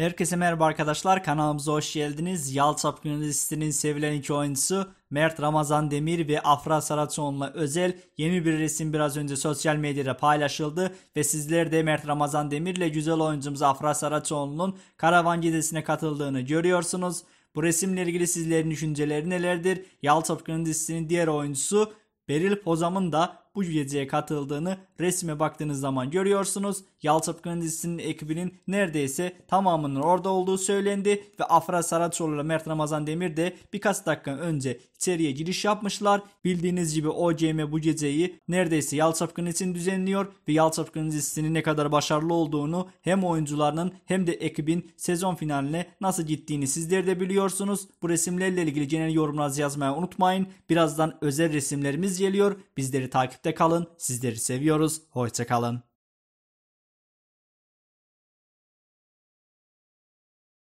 Herkese merhaba arkadaşlar kanalımıza hoş geldiniz. Yalçap Gönül sevilen iki oyuncusu Mert Ramazan Demir ve Afra Saraçoğlu'na özel yeni bir resim biraz önce sosyal medyada paylaşıldı ve sizler de Mert Ramazan Demir ile güzel oyuncumuz Afra Saraçoğlu'nun karavan gezisine katıldığını görüyorsunuz. Bu resimle ilgili sizlerin düşünceleri nelerdir? Yalçap Gönül diğer oyuncusu Beril Pozam'ın da bu geceye katıldığını resime baktığınız zaman görüyorsunuz. Yalçapkın dizisinin ekibinin neredeyse tamamının orada olduğu söylendi ve Afra Saraçoğlu ile Mert Ramazan Demir de birkaç dakika önce içeriye giriş yapmışlar. Bildiğiniz gibi OCM bu geceyi neredeyse Yalçapkın için düzenliyor ve Yalçapkın dizisinin ne kadar başarılı olduğunu hem oyuncularının hem de ekibin sezon finaline nasıl gittiğini sizler de biliyorsunuz. Bu resimlerle ilgili genel yorumlarınızı yazmayı unutmayın. Birazdan özel resimlerimiz geliyor. Bizleri takipte takipte kalın. Sizleri seviyoruz. Hoşçakalın.